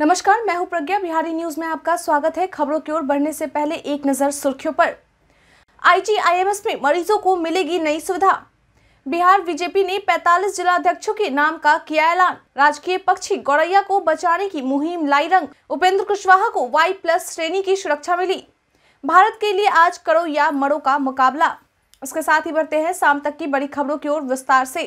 नमस्कार मैं हूं प्रज्ञा बिहारी न्यूज में आपका स्वागत है खबरों की ओर बढ़ने से पहले एक नजर सुर्खियों पर आईजीआईएमएस में मरीजों को मिलेगी नई सुविधा बिहार बीजेपी ने 45 जिलाध्यक्षों के नाम का किया ऐलान राजकीय पक्षी गौरैया को बचाने की मुहिम लाई रंग उपेंद्र कुशवाहा को वाई प्लस श्रेणी की सुरक्षा मिली भारत के लिए आज करो या मरो का मुकाबला इसके साथ ही बढ़ते हैं शाम तक की बड़ी खबरों की ओर विस्तार से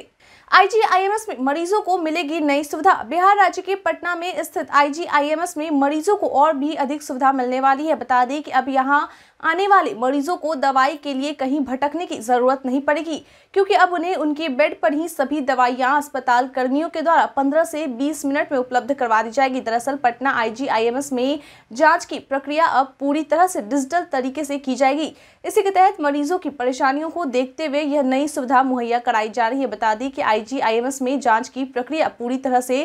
आईजीआईएमएस में मरीजों को मिलेगी नई सुविधा बिहार राज्य के पटना में स्थित आईजीआईएमएस में मरीजों को और भी अधिक सुविधा मिलने वाली है बता दें कि अब यहां आने वाले मरीजों को दवाई के लिए कहीं भटकने की जरूरत नहीं पड़ेगी क्योंकि अब उन्हें उनके बेड पर ही सभी दवाइयां अस्पताल कर्मियों के द्वारा 15 से 20 मिनट में उपलब्ध करवा दी जाएगी दरअसल पटना आईजीआईएमएस में जांच की प्रक्रिया अब पूरी तरह से डिजिटल तरीके से की जाएगी इसी के तहत मरीजों की परेशानियों को देखते हुए यह नई सुविधा मुहैया कराई जा रही है बता दी कि कि आईजीआईएमएस में जांच की प्रक्रिया पूरी तरह से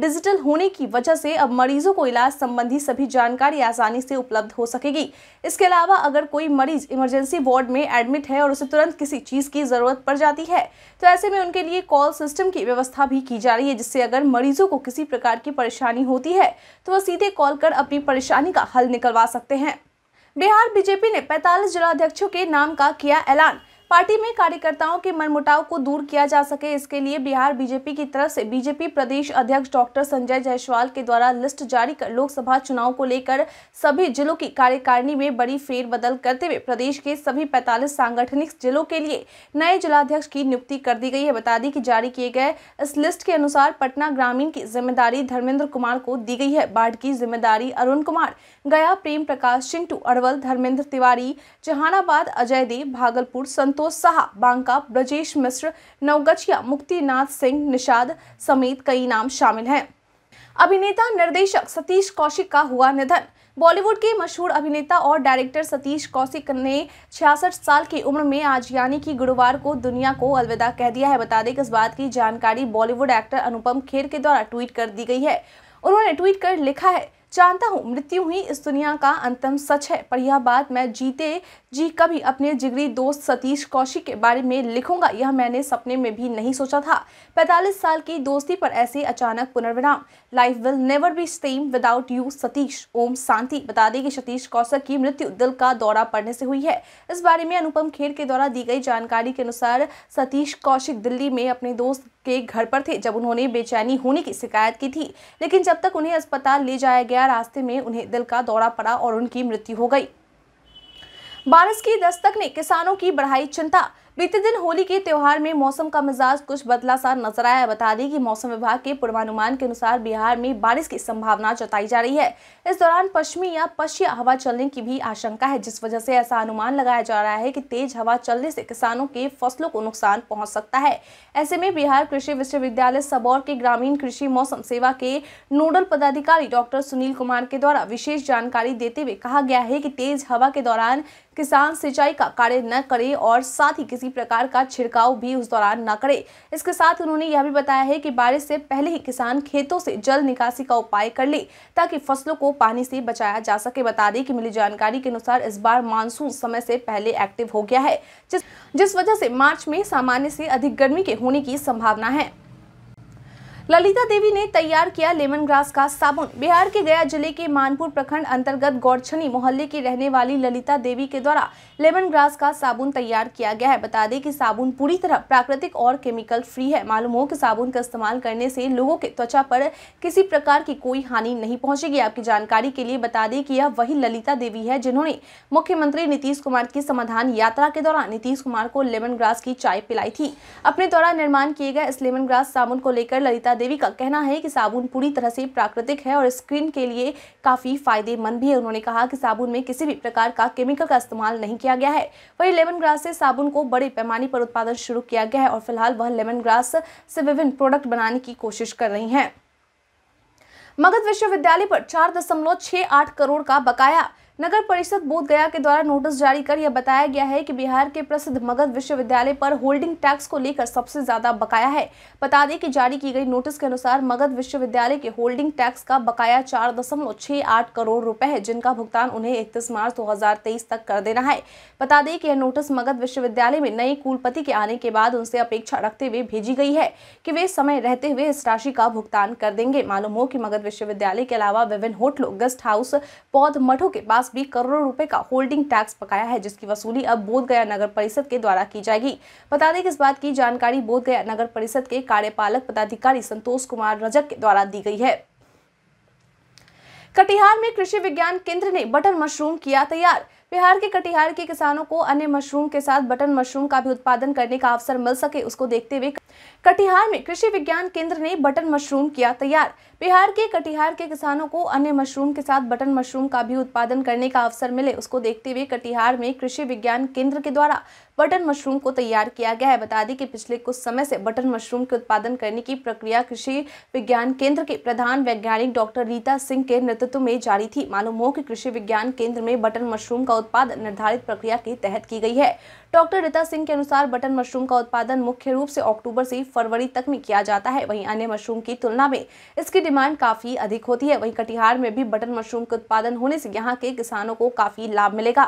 डिजिटल होने की वजह से अब मरीजों को इलाज संबंधी सभी जानकारी आसानी से उपलब्ध हो सकेगी इसके अलावा अगर कोई मरीज इमरजेंसी वार्ड में एडमिट है और उसे तुरंत किसी चीज़ की ज़रूरत पड़ जाती है तो ऐसे में उनके लिए कॉल सिस्टम की व्यवस्था भी की जा रही है जिससे अगर मरीजों को किसी प्रकार की परेशानी होती है तो वह सीधे कॉल कर अपनी परेशानी का हल निकलवा सकते हैं बिहार बीजेपी ने 45 जिलाध्यक्षों के नाम का किया ऐलान पार्टी में कार्यकर्ताओं के मनमुटाव को दूर किया जा सके इसके लिए बिहार बीजेपी की तरफ से बीजेपी प्रदेश अध्यक्ष डॉक्टर संजय जायसवाल के द्वारा लिस्ट जारी कर लोकसभा चुनाव को लेकर सभी जिलों की कार्यकारिणी में बड़ी फेरबदल करते हुए प्रदेश के सभी 45 सांगठनिक जिलों के लिए नए जिलाध्यक्ष की नियुक्ति कर दी गई है बता दी कि जारी किए गए इस लिस्ट के अनुसार पटना ग्रामीण की जिम्मेदारी धर्मेंद्र कुमार को दी गई है बाढ़ की जिम्मेदारी अरुण कुमार गया प्रेम प्रकाश चिंटू अरवल धर्मेंद्र तिवारी जहानाबाद अजय देव भागलपुर संत संतोष साह बांका ब्रजेश मिश्र नवगछिया मुक्तिनाथ सिंह निषाद समेत कई नाम शामिल हैं अभिनेता निर्देशक सतीश कौशिक का हुआ निधन बॉलीवुड के मशहूर अभिनेता और डायरेक्टर सतीश कौशिक ने 66 साल की उम्र में आज यानी कि गुरुवार को दुनिया को अलविदा कह दिया है बता दें कि इस बात की जानकारी बॉलीवुड एक्टर अनुपम खेर के द्वारा ट्वीट कर दी गई है उन्होंने ट्वीट कर लिखा है जानता हूँ मृत्यु ही इस दुनिया का अंतम सच है पर यह बात मैं जीते जी कभी अपने जिगरी दोस्त सतीश कौशिक के बारे में लिखूंगा यह मैंने सपने में भी नहीं सोचा था 45 साल की दोस्ती पर ऐसे अचानक पुनर्विराम life will never be same without you Satish ओम शांति बता दें कि सतीश कौशिक की मृत्यु दिल का दौरा पड़ने से हुई है इस बारे में अनुपम खेर के द्वारा दी गई जानकारी के अनुसार सतीश कौशिक दिल्ली में अपने दोस्त के घर पर थे जब उन्होंने बेचैनी होने की शिकायत की थी लेकिन जब तक उन्हें अस्पताल ले जाया गया गया रास्ते में उन्हें दिल का दौरा पड़ा और उनकी मृत्यु हो गई बारिश की दस्तक ने किसानों की बढ़ाई चिंता बीते दिन होली के त्यौहार में मौसम का मिजाज कुछ बदला सा नजर आया बता दें कि मौसम विभाग के पूर्वानुमान के अनुसार बिहार में बारिश की संभावना जताई जा रही है इस दौरान पश्चिमी या पश्चिम हवा चलने की भी आशंका है जिस वजह से ऐसा अनुमान लगाया जा रहा है कि तेज हवा चलने से किसानों के फसलों को नुकसान पहुँच सकता है ऐसे में बिहार कृषि विश्वविद्यालय सबौर के ग्रामीण कृषि मौसम सेवा के नोडल पदाधिकारी डॉक्टर सुनील कुमार के द्वारा विशेष जानकारी देते हुए कहा गया है की तेज हवा के दौरान किसान सिंचाई का कार्य न करे और साथ ही किसी प्रकार का छिड़काव भी उस दौरान न करे इसके साथ उन्होंने यह भी बताया है कि बारिश से पहले ही किसान खेतों से जल निकासी का उपाय कर ले ताकि फसलों को पानी से बचाया जा सके बता दें कि मिली जानकारी के अनुसार इस बार मानसून समय से पहले एक्टिव हो गया है जिस जिस वजह से मार्च में सामान्य से अधिक गर्मी के होने की संभावना है ललिता देवी ने तैयार किया लेमन ग्रास का साबुन बिहार के गया जिले के मानपुर प्रखंड अंतर्गत गौरछनी मोहल्ले की रहने वाली ललिता देवी के द्वारा लेमन ग्रास का साबुन तैयार किया गया है बता दें कि साबुन पूरी तरह प्राकृतिक और केमिकल फ्री है मालूम हो कि साबुन का इस्तेमाल करने से लोगों के त्वचा पर किसी प्रकार की कोई हानि नहीं पहुंचेगी आपकी जानकारी के लिए बता दें कि यह वही ललिता देवी है जिन्होंने मुख्यमंत्री नीतीश कुमार की समाधान यात्रा के दौरान नीतीश कुमार को लेमन ग्रास की चाय पिलाई थी अपने द्वारा निर्माण किए गए इस लेमन ग्रास साबुन को लेकर ललिता मीरा देवी का कहना है कि साबुन पूरी तरह से प्राकृतिक है और स्किन के लिए काफ़ी फायदेमंद भी है उन्होंने कहा कि साबुन में किसी भी प्रकार का केमिकल का इस्तेमाल नहीं किया गया है वही लेमन ग्रास से साबुन को बड़े पैमाने पर उत्पादन शुरू किया गया है और फिलहाल वह लेमन ग्रास से विभिन्न प्रोडक्ट बनाने की कोशिश कर रही है मगध विश्वविद्यालय पर चार दशमलव छः आठ करोड़ का बकाया नगर परिषद बोध गया के द्वारा नोटिस जारी कर यह बताया गया है कि बिहार के प्रसिद्ध मगध विश्वविद्यालय पर होल्डिंग टैक्स को लेकर सबसे ज्यादा बकाया है बता दें कि जारी की गई नोटिस के अनुसार मगध विश्वविद्यालय के होल्डिंग टैक्स का बकाया चार दशमलव छह आठ करोड़ रुपए है जिनका भुगतान उन्हें इकतीस मार्च दो तक कर देना है बता दें कि यह नोटिस मगध विश्वविद्यालय में नए कुलपति के आने के बाद उनसे अपेक्षा रखते हुए भेजी गई है की वे समय रहते हुए इस राशि का भुगतान कर देंगे मालूम हो की मगध विश्वविद्यालय के अलावा विभिन्न होटलों गेस्ट हाउस पौध मठों के पास पास भी करोड़ों रुपए का होल्डिंग टैक्स पकाया है जिसकी वसूली अब बोधगया नगर परिषद के द्वारा की जाएगी बता दें कि इस बात की जानकारी बोधगया नगर परिषद के कार्यपालक पदाधिकारी संतोष कुमार रजक के द्वारा दी गई है कटिहार में कृषि विज्ञान केंद्र ने बटर मशरूम किया तैयार बिहार के कटिहार के किसानों को अन्य मशरूम के साथ बटन मशरूम का भी उत्पादन करने का अवसर मिल सके उसको देखते हुए कटिहार में कृषि विज्ञान केंद्र ने बटन मशरूम किया तैयार बिहार के कटिहार के किसानों को अन्य मशरूम के साथ बटन मशरूम का भी उत्पादन करने का अवसर मिले उसको देखते हुए कटिहार में कृषि विज्ञान केंद्र के द्वारा बटन मशरूम को तैयार किया गया है बता दें कि पिछले कुछ समय से बटन मशरूम के उत्पादन करने की प्रक्रिया कृषि विज्ञान केंद्र के प्रधान वैज्ञानिक डॉक्टर रीता सिंह के नेतृत्व में जारी थी मालूम हो कि कृषि विज्ञान केंद्र में बटन मशरूम का उत्पादन निर्धारित प्रक्रिया के तहत की गई है डॉक्टर रीता सिंह के अनुसार बटन मशरूम का उत्पादन मुख्य रूप से अक्टूबर से फरवरी तक में किया जाता है वहीं अन्य मशरूम की तुलना में इसकी डिमांड काफ़ी अधिक होती है वहीं कटिहार में भी बटन मशरूम का उत्पादन होने से यहाँ के किसानों को काफ़ी लाभ मिलेगा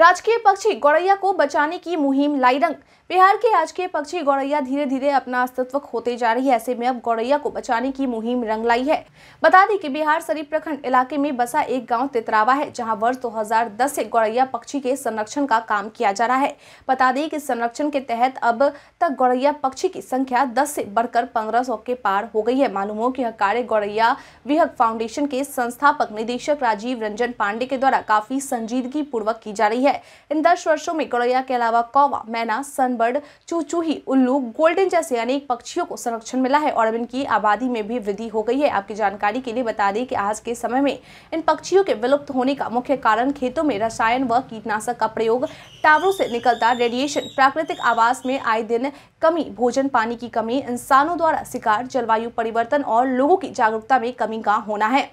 राजकीय पक्षी गौरैया को बचाने की मुहिम रंग बिहार के राजकीय पक्षी गौरैया धीरे धीरे अपना अस्तित्व खोते जा रही है ऐसे में अब गौरैया को बचाने की मुहिम रंग लाई है बता दें कि बिहार शरीफ प्रखंड इलाके में बसा एक गांव तितरावा है जहां वर्ष 2010 से गौरैया पक्षी के संरक्षण का काम किया जा रहा है बता दें कि संरक्षण के तहत अब तक गौरैया पक्षी की संख्या दस से बढ़कर पंद्रह के पार हो गई है मालूम हो की यह कार्य गौरैया विहक फाउंडेशन के संस्थापक निदेशक राजीव रंजन पांडे के द्वारा काफी संजीदगी पूर्वक की जा रही है इन दस वर्षो में गौरैया के अलावा कौवा मैना बर्ड चूचूही उल्लू गोल्डन जैसे अनेक पक्षियों को संरक्षण मिला है और अब इनकी आबादी में भी वृद्धि हो गई है आपकी जानकारी के लिए बता दें कि आज के समय में इन पक्षियों के विलुप्त होने का मुख्य कारण खेतों में रसायन व कीटनाशक का प्रयोग टावरों से निकलता रेडिएशन प्राकृतिक आवास में आए दिन कमी भोजन पानी की कमी इंसानों द्वारा शिकार जलवायु परिवर्तन और लोगों की जागरूकता में कमी का होना है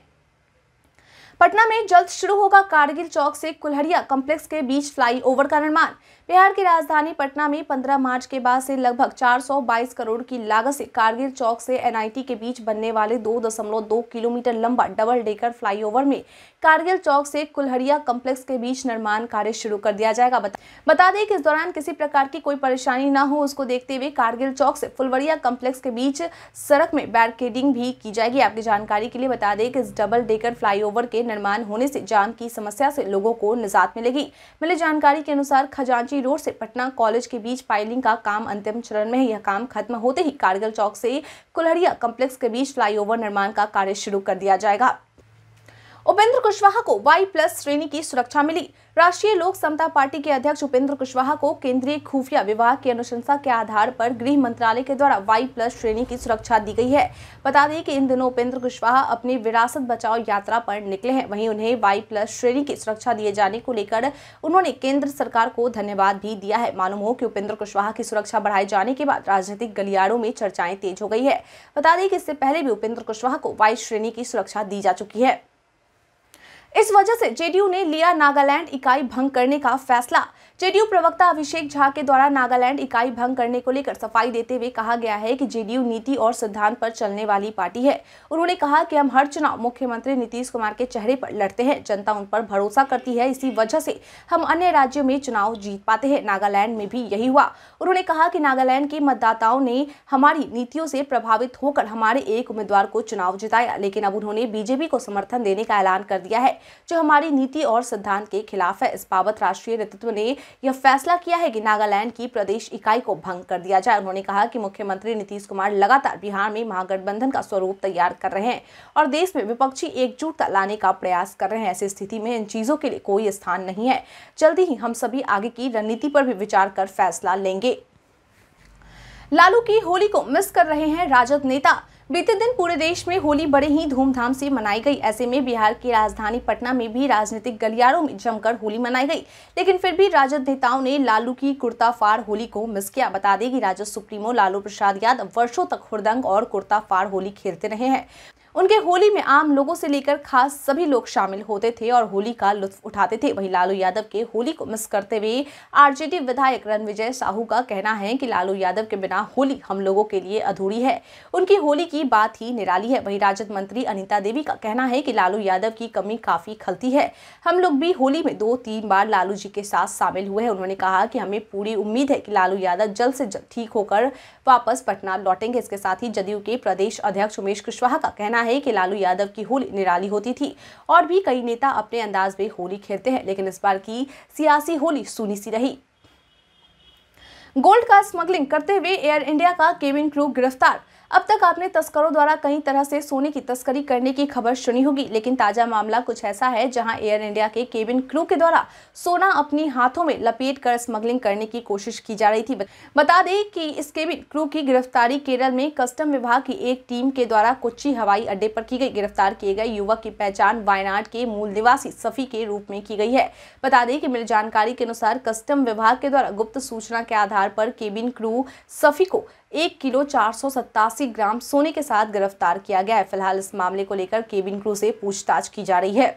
पटना में जल्द शुरू होगा कारगिल चौक से कुल्हड़िया कॉम्प्लेक्स के बीच फ्लाईओवर का निर्माण बिहार की राजधानी पटना में 15 मार्च के बाद से लगभग 422 करोड़ की लागत से कारगिल चौक से एनआईटी के बीच बनने वाले 2.2 किलोमीटर लंबा डबल डेकर फ्लाईओवर में कारगिल चौक से कुल्हड़िया कॉम्प्लेक्स के बीच निर्माण कार्य शुरू कर दिया जाएगा बता दें कि इस दौरान किसी प्रकार की कोई परेशानी न हो उसको देखते हुए कारगिल चौक से फुलवरिया कॉम्प्लेक्स के बीच सड़क में बैरिकेडिंग भी की जाएगी आपकी जानकारी के लिए बता दें कि इस डबल डेकर फ्लाईओवर के निर्माण होने से जाम की समस्या से लोगों को निजात मिलेगी मिली जानकारी के अनुसार खजांची रोड से पटना कॉलेज के बीच पाइलिंग का काम अंतिम चरण में है यह काम खत्म होते ही कारगिल चौक से कुल्हरिया कॉम्प्लेक्स के बीच फ्लाईओवर निर्माण का कार्य शुरू कर दिया जाएगा उपेंद्र कुशवाहा को वाई प्लस श्रेणी की सुरक्षा मिली राष्ट्रीय लोक समता पार्टी के अध्यक्ष उपेंद्र कुशवाहा को केंद्रीय खुफिया विभाग की अनुशंसा के आधार पर गृह मंत्रालय के द्वारा वाई प्लस श्रेणी की सुरक्षा दी गई है बता दें कि इन दिनों उपेंद्र कुशवाहा अपनी विरासत बचाओ यात्रा पर निकले हैं वहीं उन्हें वाई प्लस श्रेणी की सुरक्षा दिए जाने को लेकर उन्होंने केंद्र सरकार को धन्यवाद भी दिया है मालूम हो कि उपेंद्र कुशवाहा की सुरक्षा बढ़ाए जाने के बाद राजनीतिक गलियारों में चर्चाएं तेज हो गई है बता दें कि इससे पहले भी उपेंद्र कुशवाहा को वाई श्रेणी की सुरक्षा दी जा चुकी है इस वजह से जेडीयू ने लिया नागालैंड इकाई भंग करने का फैसला जेडीयू प्रवक्ता अभिषेक झा के द्वारा नागालैंड इकाई भंग करने को लेकर सफाई देते हुए कहा गया है कि जेडीयू नीति और सिद्धांत पर चलने वाली पार्टी है उन्होंने कहा कि हम हर चुनाव मुख्यमंत्री नीतीश कुमार के चेहरे पर लड़ते हैं जनता उन पर भरोसा करती है इसी वजह से हम अन्य राज्यों में चुनाव जीत पाते हैं नागालैंड में भी यही हुआ उन्होंने कहा कि नागालैंड के मतदाताओं ने हमारी नीतियों से प्रभावित होकर हमारे एक उम्मीदवार को चुनाव जिताया लेकिन अब उन्होंने बीजेपी को समर्थन देने का ऐलान कर दिया है जो हमारी नीति और सिद्धांत के खिलाफ है इस बाबत राष्ट्रीय नेतृत्व ने यह फैसला किया है कि नागालैंड की प्रदेश इकाई को भंग कर दिया जाए उन्होंने कहा कि मुख्यमंत्री नीतीश कुमार लगातार बिहार में महागठबंधन का स्वरूप तैयार कर रहे हैं और देश में विपक्षी एकजुटता लाने का प्रयास कर रहे हैं ऐसी स्थिति में इन चीजों के लिए कोई स्थान नहीं है जल्दी ही हम सभी आगे की रणनीति पर भी विचार कर फैसला लेंगे लालू की होली को मिस कर रहे हैं राजद नेता बीते दिन पूरे देश में होली बड़े ही धूमधाम से मनाई गई ऐसे में बिहार की राजधानी पटना में भी राजनीतिक गलियारों में जमकर होली मनाई गई लेकिन फिर भी राजद नेताओं ने लालू की कुर्ता होली को मिस किया बता दें कि राजद सुप्रीमो लालू प्रसाद यादव वर्षों तक हुरदंग और कुर्ता होली खेलते रहे हैं उनके होली में आम लोगों से लेकर खास सभी लोग शामिल होते थे और होली का लुत्फ उठाते थे वहीं लालू यादव के होली को मिस करते हुए आरजेडी विधायक रणविजय साहू का कहना है कि लालू यादव के बिना होली हम लोगों के लिए अधूरी है उनकी होली की बात ही निराली है वहीं राजद मंत्री अनिता देवी का कहना है कि लालू यादव की कमी काफी खलती है हम लोग भी होली में दो तीन बार लालू जी के साथ शामिल हुए हैं उन्होंने कहा कि हमें पूरी उम्मीद है कि लालू यादव जल्द से जल्द ठीक होकर वापस पटना लौटेंगे इसके साथ ही जदयू के प्रदेश अध्यक्ष उमेश कुशवाहा का कहना है कि लालू यादव की होली निराली होती थी और भी कई नेता अपने अंदाज में होली खेलते हैं लेकिन इस बार की सियासी होली सुनी सी रही गोल्ड का स्मगलिंग करते हुए एयर इंडिया का केविन क्रू गिरफ्तार अब तक आपने तस्करों द्वारा कई तरह से सोने की तस्करी करने की खबर सुनी होगी लेकिन ताजा मामला कुछ ऐसा है जहां एयर इंडिया के केबिन क्रू के द्वारा सोना अपनी हाथों में लपेट कर स्मगलिंग करने की कोशिश की जा रही थी बता दें कि इस केबिन क्रू की गिरफ्तारी केरल में कस्टम विभाग की एक टीम के द्वारा कोच्चि हवाई अड्डे पर की गई गिरफ्तार किए गए युवक की पहचान वायनाड के मूल निवासी सफी के रूप में की गई है बता दें कि मिली जानकारी के अनुसार कस्टम विभाग के द्वारा गुप्त सूचना के आधार पर केबिन क्रू सफी को एक किलो चार ग्राम सोने के साथ गिरफ्तार किया गया है फिलहाल इस मामले को लेकर केबिन क्रू से पूछताछ की जा रही है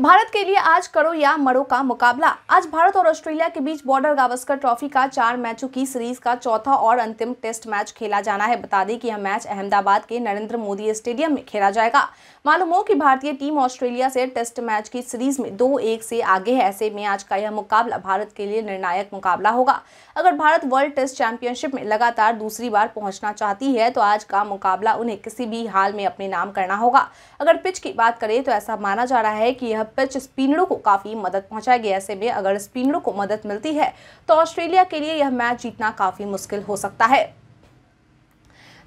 भारत के लिए आज करो या मरो का मुकाबला आज भारत और ऑस्ट्रेलिया के बीच बॉर्डर गावस्कर ट्रॉफी का चार मैचों की सीरीज का चौथा और अंतिम टेस्ट मैच खेला जाना है बता दें कि यह मैच अहमदाबाद के नरेंद्र मोदी स्टेडियम में खेला जाएगा मालूम हो कि भारतीय टीम ऑस्ट्रेलिया से टेस्ट मैच की सीरीज में दो एक से आगे है ऐसे में आज का यह मुकाबला भारत के लिए निर्णायक मुकाबला होगा अगर भारत वर्ल्ड टेस्ट चैंपियनशिप में लगातार दूसरी बार पहुंचना चाहती है तो आज का मुकाबला उन्हें किसी भी हाल में अपने नाम करना होगा अगर पिच की बात करें तो ऐसा माना जा रहा है कि यह पिच स्पिनरों को काफ़ी मदद पहुंचाएगी ऐसे में अगर स्पिनरों को मदद मिलती है तो ऑस्ट्रेलिया के लिए यह मैच जीतना काफ़ी मुश्किल हो सकता है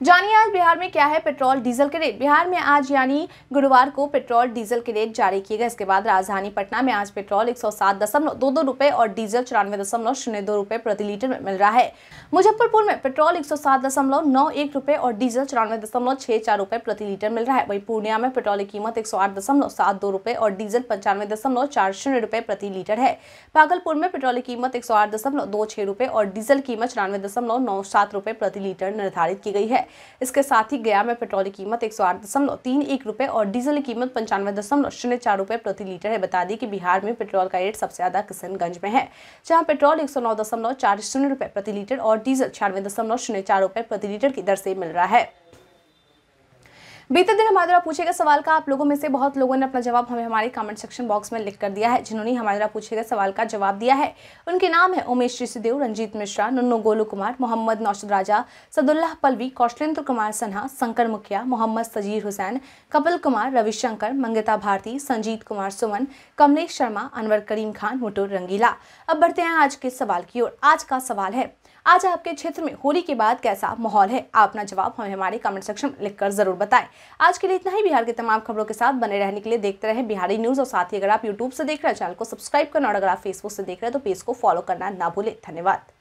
जानिए आज बिहार में क्या है पेट्रोल डीजल के रेट बिहार में आज यानी गुरुवार को पेट्रोल डीजल के रेट जारी किए गए इसके बाद राजधानी पटना में आज पेट्रोल एक सौ सात दशमलव दो दो और डीजल चौरानवे दशमलव शून्य दो रुपये प्रति लीटर में मिल रहा है मुजफ्फरपुर में पेट्रोल एक सौ सात दशमलव नौ एक और डीजल चौरानवे दशमलव छह चार रुपये प्रति लीटर मिल रहा है वही पूर्णिया में पेट्रोल की कीमत एक सौ आठ दशमलव सात दो और डीजल पंचानवे दशमलव चार शून्य प्रति लीटर है भागलपुर में पेट्रोल की कीमत एक सौ आठ दशमलव दो और डीजल कीमत चौरानवे दशमलव नौ सात प्रति लीटर निर्धारित की गई है इसके साथ ही गया में पेट्रोल की कीमत एक सौ आठ दशमलव तीन एक रुपये और डीजल की कीमत पंचानवे दशमलव शून्य चार रुपये प्रति लीटर है बता दी कि बिहार में पेट्रोल का रेट सबसे ज़्यादा किशनगंज में है जहाँ पेट्रोल एक सौ नौ दशमलव चार शून्य प्रति लीटर और डीजल छियानवे दशमलव शून्य चार प्रति लीटर की दर से मिल रहा है बीते दिन हमारे द्वारा पूछे गए सवाल का आप लोगों में से बहुत लोगों ने अपना जवाब हमें हमारे कमेंट सेक्शन बॉक्स में लिख कर दिया है जिन्होंने हमारे द्वारा पूछे गए सवाल का जवाब दिया है उनके नाम है उमेश ऋषिदेव रंजीत मिश्रा नन्नू गोलू कुमार मोहम्मद नौशद राजा सदुल्लाह पलवी कौशलेंद्र कुमार सन्हा शंकर मुखिया मोहम्मद सजीर हुसैन कपिल कुमार रविशंकर मंगिता भारती संजीत कुमार सुमन कमलेश शर्मा अनवर करीम खान मुटुर रंगीला अब बढ़ते हैं आज के सवाल की ओर आज का सवाल है आज आपके क्षेत्र में होली के बाद कैसा माहौल है आप अपना जवाब हमें हमारे कमेंट सेक्शन में लिखकर जरूर बताएं आज के लिए इतना ही बिहार के तमाम खबरों के साथ बने रहने के लिए देखते रहे बिहारी न्यूज़ और साथ ही अगर आप यूट्यूब से देख रहे हैं चैनल को सब्सक्राइब करना और अगर आप फेसबुक से देख रहे हैं तो पेज को फॉलो करना ना भूलें धन्यवाद